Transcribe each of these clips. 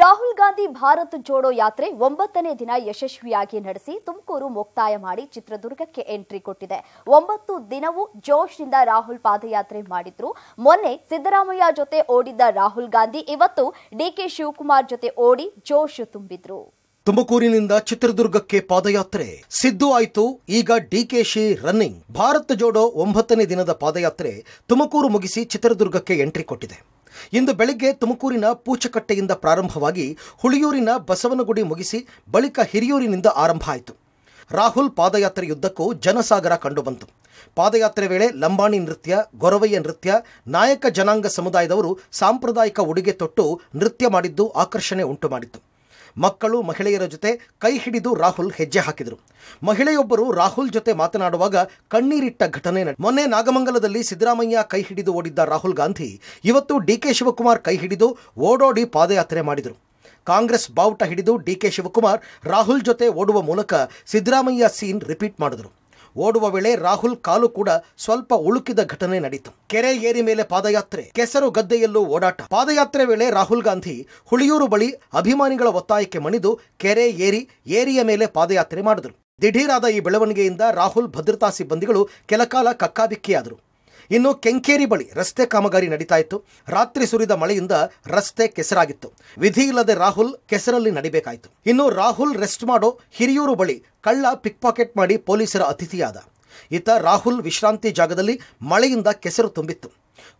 ರಾಹುಲ್ ಗಾಂಧಿ ಭಾರತ್ ಜೋಡೋ ಯಾತ್ರೆ ಒಂಬತ್ತನೇ ದಿನ ಯಶಸ್ವಿಯಾಗಿ ನಡೆಸಿ ತುಮಕೂರು ಮುಕ್ತಾಯ ಮಾಡಿ ಚಿತ್ರದುರ್ಗಕ್ಕೆ ಎಂಟ್ರಿ ಕೊಟ್ಟಿದೆ ಒಂಬತ್ತು ದಿನವೂ ಜೋಶ್ನಿಂದ ರಾಹುಲ್ ಪಾದಯಾತ್ರೆ ಮಾಡಿದ್ರು ಮೊನ್ನೆ ಸಿದ್ದರಾಮಯ್ಯ ಜೊತೆ ಓಡಿದ್ದ ರಾಹುಲ್ ಗಾಂಧಿ ಇವತ್ತು ಡಿಕೆ ಶಿವಕುಮಾರ್ ಜೊತೆ ಓಡಿ ಜೋಶ್ ತುಂಬಿದ್ರು ತುಮಕೂರಿನಿಂದ ಚಿತ್ರದುರ್ಗಕ್ಕೆ ಪಾದಯಾತ್ರೆ ಸಿದ್ದು ಆಯಿತು ಈಗ ಡಿಕೆಶಿ ರನ್ನಿಂಗ್ ಭಾರತ್ ಜೋಡೋ ಒಂಬತ್ತನೇ ದಿನದ ಪಾದಯಾತ್ರೆ ತುಮಕೂರು ಮುಗಿಸಿ ಚಿತ್ರದುರ್ಗಕ್ಕೆ ಎಂಟ್ರಿ ಕೊಟ್ಟಿದೆ ಇಂದು ಬೆಳಿಗ್ಗೆ ತುಮಕೂರಿನ ಪೂಚಕಟ್ಟೆಯಿಂದ ಪ್ರಾರಂಭವಾಗಿ ಹುಳಿಯೂರಿನ ಬಸವನಗುಡಿ ಮುಗಿಸಿ ಬಳಿಕ ಹಿರಿಯೂರಿನಿಂದ ಆರಂಭ ಆಯಿತು ರಾಹುಲ್ ಪಾದಯಾತ್ರೆಯುದ್ದಕ್ಕೂ ಜನಸಾಗರ ಕಂಡುಬಂತು ಪಾದಯಾತ್ರೆ ವೇಳೆ ಲಂಬಾಣಿ ನೃತ್ಯ ಗೊರವಯ್ಯ ನೃತ್ಯ ನಾಯಕ ಜನಾಂಗ ಸಮುದಾಯದವರು ಸಾಂಪ್ರದಾಯಿಕ ಉಡುಗೆ ತೊಟ್ಟು ನೃತ್ಯ ಮಾಡಿದ್ದು ಆಕರ್ಷಣೆ ಉಂಟುಮಾಡಿತು ಮಕ್ಕಳು ಮಹಿಳೆಯರ ಜೊತೆ ಕೈ ಹಿಡಿದು ರಾಹುಲ್ ಹೆಜ್ಜೆ ಹಾಕಿದರು ಮಹಿಳೆಯೊಬ್ಬರು ರಾಹುಲ್ ಜೊತೆ ಮಾತನಾಡುವಾಗ ಕಣ್ಣೀರಿಟ್ಟ ಘಟನೆ ಮೊನ್ನೆ ನಾಗಮಂಗಲದಲ್ಲಿ ಸಿದ್ದರಾಮಯ್ಯ ಕೈ ಹಿಡಿದು ಓಡಿದ್ದ ರಾಹುಲ್ ಗಾಂಧಿ ಇವತ್ತು ಡಿ ಕೆ ಶಿವಕುಮಾರ್ ಕೈ ಹಿಡಿದು ಓಡೋಡಿ ಪಾದಯಾತ್ರೆ ಮಾಡಿದರು ಕಾಂಗ್ರೆಸ್ ಬಾವುಟ ಹಿಡಿದು ಡಿ ಕೆ ಶಿವಕುಮಾರ್ ರಾಹುಲ್ ಜೊತೆ ಓಡುವ ಮೂಲಕ ಸಿದ್ದರಾಮಯ್ಯ ಸೀನ್ ರಿಪೀಟ್ ಮಾಡಿದರು ಓಡುವ ವೇಳೆ ರಾಹುಲ್ ಕಾಲು ಕೂಡ ಸ್ವಲ್ಪ ಉಳುಕಿದ ಘಟನೆ ನಡೀತು ಕೆರೆ ಏರಿ ಮೇಲೆ ಪಾದಯಾತ್ರೆ ಕೆಸರು ಗದ್ದೆಯಲ್ಲೂ ಓಡಾಟ ಪಾದಯಾತ್ರೆ ವೇಳೆ ರಾಹುಲ್ ಗಾಂಧಿ ಹುಳಿಯೂರು ಬಳಿ ಅಭಿಮಾನಿಗಳ ಒತ್ತಾಯಕ್ಕೆ ಮಣಿದು ಕೆರೆ ಏರಿ ಏರಿಯ ಮೇಲೆ ಪಾದಯಾತ್ರೆ ಮಾಡಿದರು ದಿಢೀರಾದ ಈ ಬೆಳವಣಿಗೆಯಿಂದ ರಾಹುಲ್ ಭದ್ರತಾ ಸಿಬ್ಬಂದಿಗಳು ಕೆಲಕಾಲ ಕಕ್ಕಾಬಿಕ್ಕಿಯಾದರು ಇನ್ನು ಕೆಂಕೇರಿ ಬಳಿ ರಸ್ತೆ ಕಾಮಗಾರಿ ನಡೀತಾ ಇತ್ತು ರಾತ್ರಿ ಸುರಿದ ಮಳೆಯಿಂದ ರಸ್ತೆ ಕೆಸರಾಗಿತ್ತು ವಿಧಿ ಇಲ್ಲದೆ ರಾಹುಲ್ ಕೆಸರಲ್ಲಿ ನಡಿಬೇಕಾಯಿತು ಇನ್ನು ರಾಹುಲ್ ರೆಸ್ಟ್ ಮಾಡೋ ಹಿರಿಯೂರು ಬಳಿ ಕಳ್ಳ ಪಿಕ್ ಪಾಕೆಟ್ ಮಾಡಿ ಪೊಲೀಸರ ಅತಿಥಿಯಾದ ಈತ ರಾಹುಲ್ ವಿಶ್ರಾಂತಿ ಜಾಗದಲ್ಲಿ ಮಳೆಯಿಂದ ಕೆಸರು ತುಂಬಿತ್ತು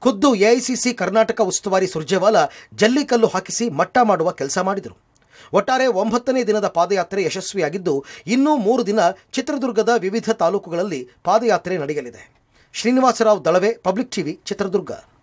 ಖುದ್ದು ಎಐಸಿಸಿ ಕರ್ನಾಟಕ ಉಸ್ತುವಾರಿ ಸುರ್ಜೇವಾಲ ಜಲ್ಲಿಕಲ್ಲು ಹಾಕಿಸಿ ಮಟ್ಟ ಮಾಡುವ ಕೆಲಸ ಮಾಡಿದರು ಒಟ್ಟಾರೆ ಒಂಬತ್ತನೇ ದಿನದ ಪಾದಯಾತ್ರೆ ಯಶಸ್ವಿಯಾಗಿದ್ದು ಇನ್ನೂ ಮೂರು ದಿನ ಚಿತ್ರದುರ್ಗದ ವಿವಿಧ ತಾಲೂಕುಗಳಲ್ಲಿ ಪಾದಯಾತ್ರೆ ನಡೆಯಲಿದೆ ಶ್ರೀನಿವಾಸರಾವ್ ದಳವೆ ಪಬ್ಲಿಕ್ ಟಿವಿ ಚಿತ್ರದುರ್ಗ